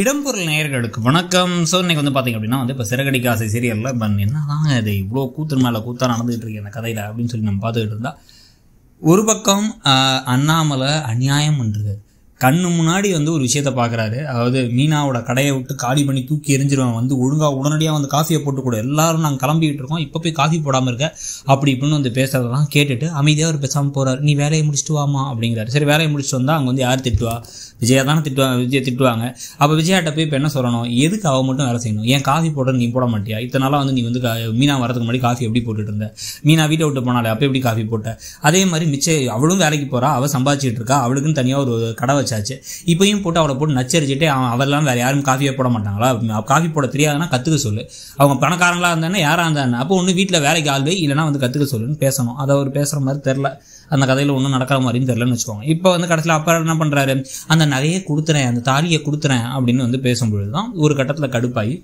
இடம்பொருள் நேயர்களுக்கு வணக்கம் ஸோ இன்னைக்கு வந்து பார்த்தீங்க அப்படின்னா வந்து இப்போ சிறகடிக்க ஆசை சீரியலில் இப்போ என்னதாங்க இது இவ்வளோ கூத்து மேலே கூத்தா நடந்துகிட்டு இருக்கு அந்த கதையில் அப்படின்னு சொல்லி நம்ம பார்த்துக்கிட்டு இருந்தால் ஒரு பக்கம் அண்ணாமலை அநியாயம் பண்ணுறது கண்ணு முன்னாடி வந்து ஒரு விஷயத்த பார்க்குறாரு அதாவது மீனாவோட கடையை விட்டு காலி பண்ணி தூக்கி எரிஞ்சிருவேன் வந்து ஒழுங்காக உடனடியாக வந்து காஃபியை போட்டு கூட எல்லாரும் நாங்கள் கிளம்பிக்கிட்டு இருக்கோம் இப்போ போய் காஃபி போடாமல் இருக்க அப்படி இப்படின்னு வந்து பேசுறதெல்லாம் கேட்டுட்டு அமைதியாக அவர் பேசாமல் போகிறார் நீ வேலையை முடிச்சுட்டு வாமா அப்படிங்கிறாரு சரி வேலையை முடிச்சுட்டு வந்தால் அங்கே வந்து யார் திட்டுவா விஜயா தானே திட்டுவாங்க விஜய் திட்டுவாங்க அப்போ விஜயாட்ட போய் இப்போ என்ன சொல்லணும் எதுக்கு அவள் மட்டும் வேலை செய்யணும் ஏன் காஃபி போடுற நீ போட மாட்டியா இத்தனை நாளாக வந்து நீ வந்து மீனா வரதுக்கு முன்னாடி காஃபி எப்படி போட்டுட்டு இருந்த மீனா வீட்டை விட்டு போனாலே அப்போ எப்படி காஃபி போட்ட அதே மாதிரி மிச்சம் அவளும் வேலைக்கு போகிறா அவள் சம்பாதிச்சிட்டு இருக்கா அவளுக்குன்னு தனியாக ஒரு கடை வச்சு ஆச்சு இப்பயும் போட்டு அவளை போட்டு நச்சரிச்சுட்டு அவன் அவர்லாம் வேறு யாரும் காஃபியே போட மாட்டாங்களா காஃபி போட தெரியாதுன்னா கற்றுக்க சொல்லு அவங்க பணக்காரங்களாக இருந்தானே யாராக இருந்தானே அப்போ ஒன்று வீட்டில் வேலைக்கு ஆள்வே இல்லைனா வந்து கற்றுக்க சொல்லுன்னு பேசணும் அதை அவர் பேசுகிற மாதிரி தெரில அந்த கதையில் ஒன்றும் நடக்கிற மாதிரியும் தெரிலன்னு வச்சுக்கோங்க இப்போ வந்து கடைசியில் அப்பா என்ன பண்ணுறாரு அந்த நகையை கொடுத்துறேன் அந்த தாலியை கொடுத்துறேன் அப்படின்னு வந்து பேசும்பொழுது தான் ஒரு கட்டத்தில் கடுப்பாகி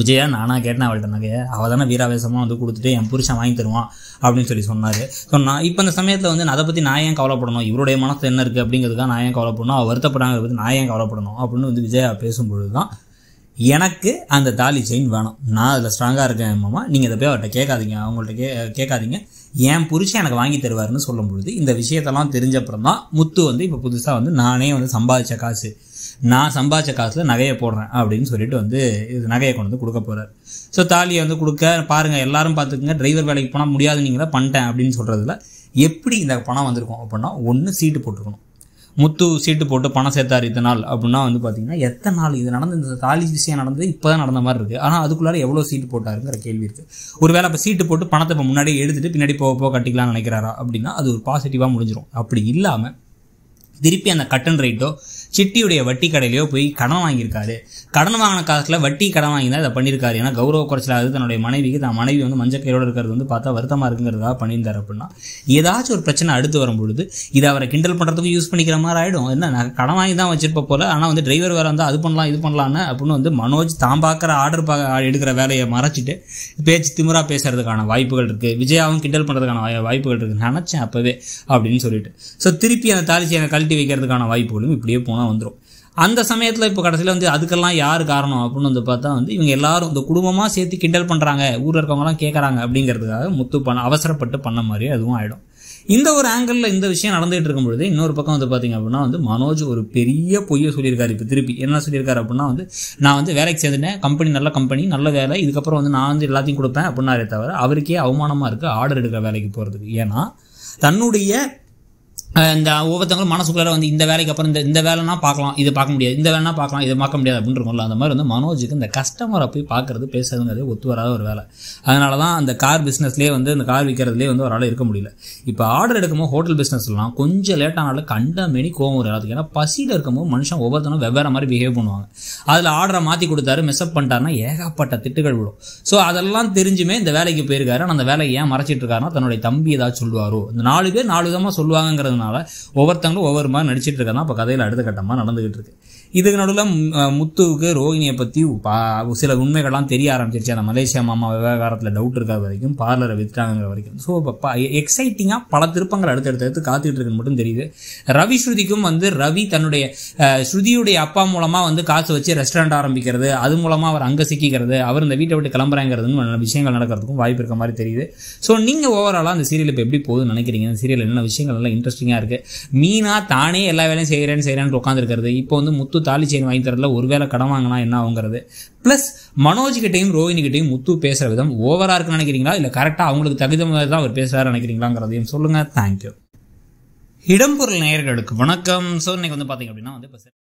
விஜயா நானாக கேட்டேன் அவள்கிட்ட நகையை அவள் தானே வீராவேசமாக வந்து கொடுத்துட்டு என் புருஷன் வாங்கி தருவான் அப்படின்னு சொல்லி சொன்னார் நான் இப்போ இந்த சமயத்தில் வந்து அதை பற்றி நான் ஏன் கவலைப்படணும் இவருடைய மனசில் என்ன இருக்குது அப்படிங்கிறதுக்காக நான் ஏன் கவலைப்படணும் அவள் வருத்தப்படாங்க பற்றி நான் ஏன் கவலைப்படணும் அப்படின்னு வந்து விஜயா பேசும்பொழுது தான் எனக்கு அந்த தாலி செயின் வேணும் நான் அதில் ஸ்ட்ராங்காக இருக்கேன் மாமா நீங்கள் இதை போய் அவர்கிட்ட கேட்காதீங்க அவங்கள்ட்ட கே கேட்காதீங்க என் புரிச்சு எனக்கு வாங்கி தருவாருன்னு சொல்லும் பொழுது இந்த விஷயத்தெல்லாம் தெரிஞ்சப்புறம் தான் முத்து வந்து இப்போ புதுசாக வந்து நானே வந்து சம்பாதிச்ச காசு நான் சம்பாதிச்ச காசில் நகையை போடுறேன் அப்படின்னு சொல்லிட்டு வந்து இது நகையை கொண்டு வந்து கொடுக்க போகிறார் ஸோ தாலியை வந்து கொடுக்க பாருங்கள் எல்லாரும் பார்த்துக்குங்க டிரைவர் வேலைக்கு போனால் முடியாது தான் பண்ணிட்டேன் அப்படின்னு சொல்கிறதுல எப்படி இந்த பணம் வந்திருக்கும் அப்படின்னா ஒன்று சீட்டு போட்டுருக்கணும் முத்து சீட்டு போட்டு பணம் சேர்த்தார் இத்தனை நாள் அப்படின்னா வந்து பார்த்தீங்கன்னா எத்தனை நாள் இது நடந்து இந்த தாலி விஷயம் நடந்தது இப்போ தான் நடந்த மாதிரி இருக்குது ஆனால் அதுக்குள்ளார எவ்வளோ சீட்டு போட்டாருங்கிற கேள்வி இருக்குது ஒருவேளை அப்போ சீட்டு போட்டு பணத்தை இப்போ முன்னாடியே எடுத்துகிட்டு பின்னாடி போக போக கட்டிக்கலாம்னு நினைக்கிறாரா அப்படின்னா அது ஒரு பாசிட்டிவாக முடிஞ்சிடும் அப்படி இல்லாமல் திருப்பி அந்த கட்டன் ரேட்டோ சிட்டியுடைய வட்டி கடையிலையோ போய் கடன் வாங்கியிருக்காரு கடன் வாங்கின காலத்தில் வட்டி கடன் வாங்கி தான் இதை பண்ணியிருக்காரு ஏன்னா கௌரவ குறைச்சலாகுது தன்னுடைய மனைவிக்கு தான் மனைவி வந்து கையோடு இருக்கிறது வந்து பார்த்தா வருத்தமாக இருக்குங்கிறதா பண்ணியிருந்தார் அப்படின்னா ஏதாச்சும் ஒரு பிரச்சனை அடுத்து வரும்பொழுது இதை அவரை கிண்டல் பண்ணுறதுக்கு யூஸ் பண்ணிக்கிற மாதிரி ஆகிடும் என்ன நான் கடன் வாங்கி தான் வச்சிருப்ப போல ஆனால் வந்து டிரைவர் வேறு வந்து அது பண்ணலாம் இது பண்ணலான்னு அப்படின்னு வந்து மனோஜ் தான் பார்க்குற ஆர்டர் பா எடுக்கிற வேலையை மறைச்சிட்டு பேச்சு திமுறா பேசுறதுக்கான வாய்ப்புகள் இருக்குது விஜயாவும் கிண்டல் பண்ணுறதுக்கான வாய்ப்புகள் இருக்குது நினச்சேன் அப்போவே அப்படின்னு சொல்லிட்டு ஸோ திருப்பி அந்த தாலிச்சியை கழட்டி வைக்கிறதுக்கான வாய்ப்புகளும் இப்படியே போனோம் சம்பவமாக வந்துடும் அந்த சமயத்தில் இப்போ கடைசியில் வந்து அதுக்கெல்லாம் யார் காரணம் அப்படின்னு வந்து பார்த்தா வந்து இவங்க எல்லாரும் இந்த குடும்பமாக சேர்த்து கிண்டல் பண்ணுறாங்க ஊரில் இருக்கவங்கலாம் கேட்குறாங்க அப்படிங்கிறதுக்காக முத்து பண்ண அவசரப்பட்டு பண்ண மாதிரியே அதுவும் ஆகிடும் இந்த ஒரு ஆங்கிளில் இந்த விஷயம் நடந்துகிட்டு இருக்கும் பொழுது இன்னொரு பக்கம் வந்து பார்த்திங்க அப்படின்னா வந்து மனோஜ் ஒரு பெரிய பொய்யை சொல்லியிருக்காரு இப்போ திருப்பி என்ன சொல்லியிருக்காரு அப்படின்னா வந்து நான் வந்து வேலைக்கு சேர்ந்துட்டேன் கம்பெனி நல்ல கம்பெனி நல்ல வேலை இதுக்கப்புறம் வந்து நான் வந்து எல்லாத்தையும் கொடுப்பேன் அப்படின்னாரே தவிர அவருக்கே அவமானமாக இருக்குது ஆர்டர் எடுக்கிற வேலைக்கு போகிறதுக்கு ஏன்னா தன்னுடைய இந்த uh, ஒவ்வொருத்தவங்களும் மனசுக்குள்ளே வந்து இந்த வேலைக்கு அப்புறம் இந்த இந்த வேலைனா பார்க்கலாம் இது பார்க்க முடியாது இந்த வேலைனா பார்க்கலாம் இது பார்க்க முடியாது அப்படின்னு இருக்கும்ல அந்த மாதிரி வந்து மனோஜுக்கு இந்த கஸ்டமரை போய் பார்க்குறது பேசுறதுங்கிறது ஒத்து வராத ஒரு வேலை அதனால தான் அந்த கார் பிஸ்னஸ்லேயே வந்து இந்த கார் விற்கிறதுலேயே வந்து ஒரு இருக்க முடியல இப்போ ஆர்டர் எடுக்கும்போது ஹோட்டல் பிஸ்னஸ்லாம் கொஞ்சம் லேட் ஆனாலும் கண்ட கோவம் ஒரு எல்லாத்துக்கு ஏன்னா பசியில் இருக்கும்போது மனுஷன் ஒவ்வொருத்தனும் வெவ்வேறு மாதிரி பிஹேவ் பண்ணுவாங்க அதில் ஆர்டரை மாற்றி கொடுத்தாரு மெஸ்அப் பண்ணிட்டாருன்னா ஏகப்பட்ட திட்டுகள் விடும் ஸோ அதெல்லாம் தெரிஞ்சுமே இந்த வேலைக்கு போயிருக்காரு அந்த வேலையை ஏன் மறைச்சிட்டு இருக்காருன்னா தன்னுடைய தம்பி ஏதாவது சொல்லுவாரோ இந்த நாலு பேர் நாலு விதமாக சொல்லுவாங்கிறதுனால அதனால் ஒவ்வொருத்தவங்களும் ஒவ்வொரு மாதிரி நடிச்சிட்டு இருக்கதான் இப்போ கதையில் அடுத்த கட்டமாக நடந்துகிட்டு இருக்கு இதுக்கு நடுவில் முத்துவுக்கு ரோஹினியை பற்றி பா சில உண்மைகள்லாம் தெரிய ஆரம்பிச்சிருச்சு அந்த மலேசியா மாமா விவகாரத்தில் டவுட் இருக்காத வரைக்கும் பார்லரை வித்துட்டாங்கிற வரைக்கும் ஸோ இப்போ எக்ஸைட்டிங்காக பல திருப்பங்கள் அடுத்தடுத்து காத்துக்கிட்டு இருக்குன்னு மட்டும் தெரியுது ரவி ஸ்ருதிக்கும் வந்து ரவி தன்னுடைய ஸ்ருதியுடைய அப்பா மூலமாக வந்து காசு வச்சு ரெஸ்டாரண்ட் ஆரம்பிக்கிறது அது மூலமாக அவர் அங்கே சிக்கிக்கிறது அவர் இந்த வீட்டை விட்டு கிளம்புறாங்கிறதுன்னு விஷயங்கள் நடக்கிறதுக்கும் வாய்ப்பு இருக்க மாதிரி தெரியுது ஸோ நீங்கள் ஓவராலாக அந்த சீரியல் இப்போ எப்படி போகுதுன்னு நினைக்கிறீங்க அந்த சீரியல் என்ன விஷயங்கள் நல்லா இன்ட்ரெஸ்டிங்காக மீனாக இருக்குது மீனா தானே எல்லா வேலையும் செய்கிறேன்னு செய்கிறேன்னு உட்காந்துருக்கிறது இப்போ வந்து முத்து தாலி செயின் வாங்கி தரல ஒருவேளை கடன் வாங்கினா என்ன ஆகுங்கிறது ப்ளஸ் மனோஜ்கிட்டையும் ரோஹினிகிட்டையும் முத்து பேசுகிற விதம் ஓவராக இருக்குன்னு நினைக்கிறீங்களா இல்லை கரெக்டாக அவங்களுக்கு தகுந்த மாதிரி தான் அவர் பேசுகிறார் நினைக்கிறீங்களாங்கிறதையும் சொல்லுங்கள் தேங்க்யூ இடம்பொருள் நேயர்களுக்கு வணக்கம் ஸோ இன்னைக்கு வந்து பார்த்தீங்க அப்படின்னா வந்து